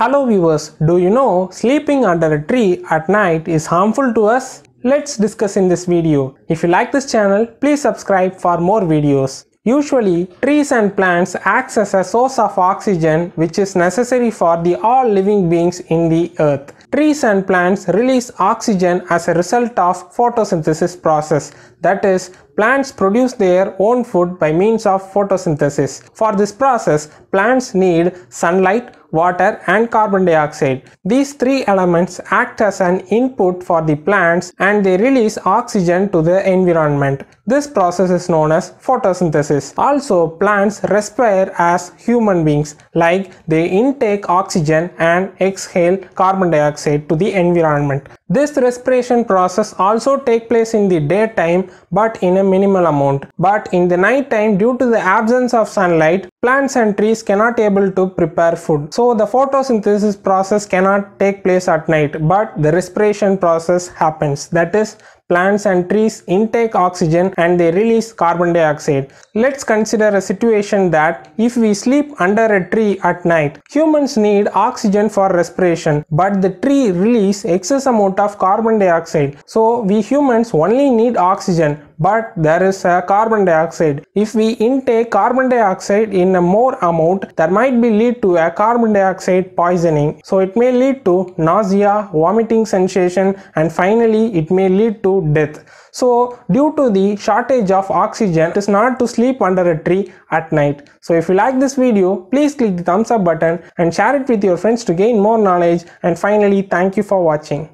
Hello viewers, do you know sleeping under a tree at night is harmful to us? Let's discuss in this video. If you like this channel, please subscribe for more videos. Usually, trees and plants act as a source of oxygen which is necessary for the all living beings in the earth. Trees and plants release oxygen as a result of photosynthesis process. That is, plants produce their own food by means of photosynthesis. For this process, plants need sunlight, water and carbon dioxide. These three elements act as an input for the plants and they release oxygen to the environment. This process is known as photosynthesis. Also, plants respire as human beings, like they intake oxygen and exhale carbon dioxide to the environment. This respiration process also take place in the daytime but in a minimal amount. But in the nighttime due to the absence of sunlight, plants and trees cannot able to prepare food. So the photosynthesis process cannot take place at night but the respiration process happens. That is plants and trees intake oxygen and they release carbon dioxide. Let's consider a situation that if we sleep under a tree at night, humans need oxygen for respiration but the tree release excess amount of carbon dioxide. So we humans only need oxygen but there is a carbon dioxide. If we intake carbon dioxide in a more amount, there might be lead to a carbon dioxide poisoning. So it may lead to nausea, vomiting sensation and finally it may lead to death. So due to the shortage of oxygen, it is not to sleep under a tree at night. So if you like this video, please click the thumbs up button and share it with your friends to gain more knowledge. And finally, thank you for watching.